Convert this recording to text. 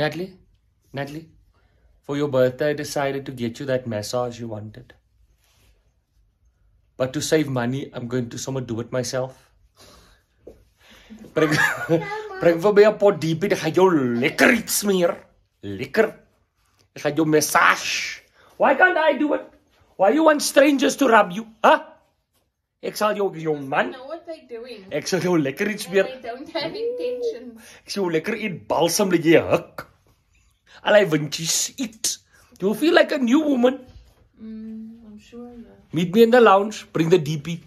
Natalie, Natalie, for your birthday, I decided to get you that massage you wanted. But to save money, I'm going to somewhere do it myself. Bring, bring for me a pot deep in, I got lekker iets meer. Lekker. I got your massage. Why can't I do it? Why you want strangers to rub you? Huh? Ek sal jou jong man. I know what they doing. Ek sal jou lekker iets meer. Ja, they don't have intentions. Ek sal jou lekker iets balsam lê jy huk. I like when she eats. You'll feel like a new woman. Mm, I'm sure, yeah. Meet me in the lounge. Bring the DP.